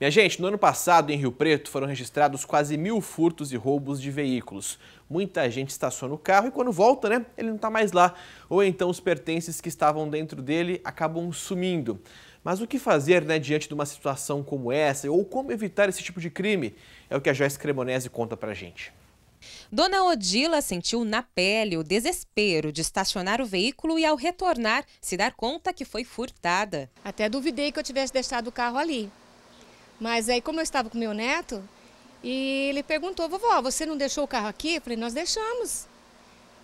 Minha gente, no ano passado em Rio Preto foram registrados quase mil furtos e roubos de veículos. Muita gente estaciona o carro e quando volta, né, ele não está mais lá. Ou então os pertences que estavam dentro dele acabam sumindo. Mas o que fazer né, diante de uma situação como essa ou como evitar esse tipo de crime? É o que a Joyce Cremonese conta pra gente. Dona Odila sentiu na pele o desespero de estacionar o veículo e, ao retornar, se dar conta que foi furtada. Até duvidei que eu tivesse deixado o carro ali, mas aí, como eu estava com meu neto, e ele perguntou, vovó, você não deixou o carro aqui? Eu falei, nós deixamos.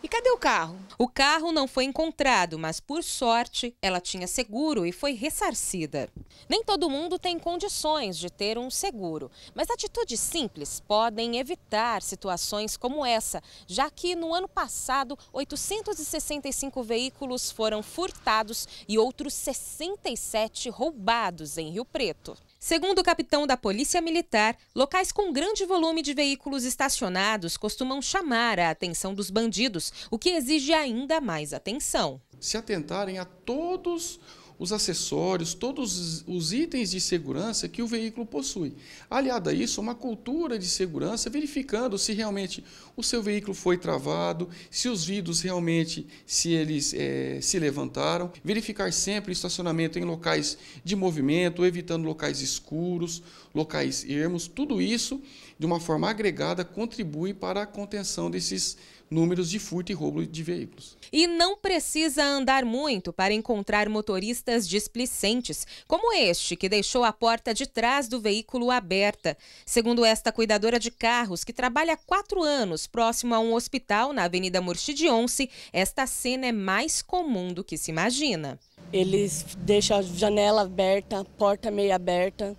E cadê o carro? O carro não foi encontrado, mas por sorte ela tinha seguro e foi ressarcida. Nem todo mundo tem condições de ter um seguro, mas atitudes simples podem evitar situações como essa, já que no ano passado 865 veículos foram furtados e outros 67 roubados em Rio Preto. Segundo o capitão da Polícia Militar, locais com grande volume de veículos estacionados costumam chamar a atenção dos bandidos, o que exige ainda mais atenção. Se atentarem a todos os acessórios, todos os itens de segurança que o veículo possui. Aliado a isso, uma cultura de segurança, verificando se realmente o seu veículo foi travado, se os vidros realmente se eles é, se levantaram, verificar sempre o estacionamento em locais de movimento, evitando locais escuros, locais ermos. Tudo isso, de uma forma agregada, contribui para a contenção desses números de furto e roubo de veículos. E não precisa andar muito para encontrar motoristas displicentes, como este, que deixou a porta de trás do veículo aberta. Segundo esta cuidadora de carros, que trabalha há quatro anos próximo a um hospital na Avenida Onze, esta cena é mais comum do que se imagina. Eles deixam a janela aberta, porta meio aberta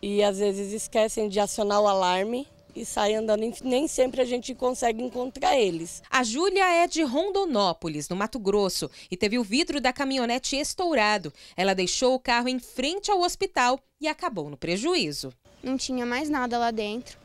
e às vezes esquecem de acionar o alarme e sai andando. Nem sempre a gente consegue encontrar eles. A Júlia é de Rondonópolis, no Mato Grosso, e teve o vidro da caminhonete estourado. Ela deixou o carro em frente ao hospital e acabou no prejuízo. Não tinha mais nada lá dentro.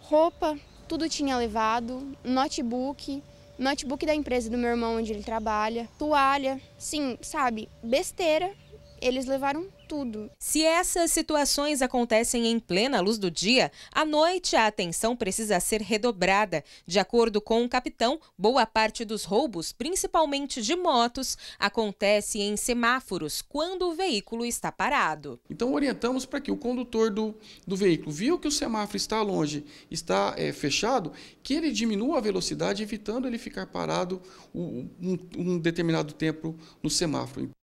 Roupa, tudo tinha levado, notebook, notebook da empresa do meu irmão onde ele trabalha, toalha, sim, sabe, besteira eles levaram tudo. Se essas situações acontecem em plena luz do dia, à noite a atenção precisa ser redobrada. De acordo com o capitão, boa parte dos roubos, principalmente de motos, acontece em semáforos, quando o veículo está parado. Então orientamos para que o condutor do, do veículo viu que o semáforo está longe, está é, fechado, que ele diminua a velocidade, evitando ele ficar parado um, um determinado tempo no semáforo.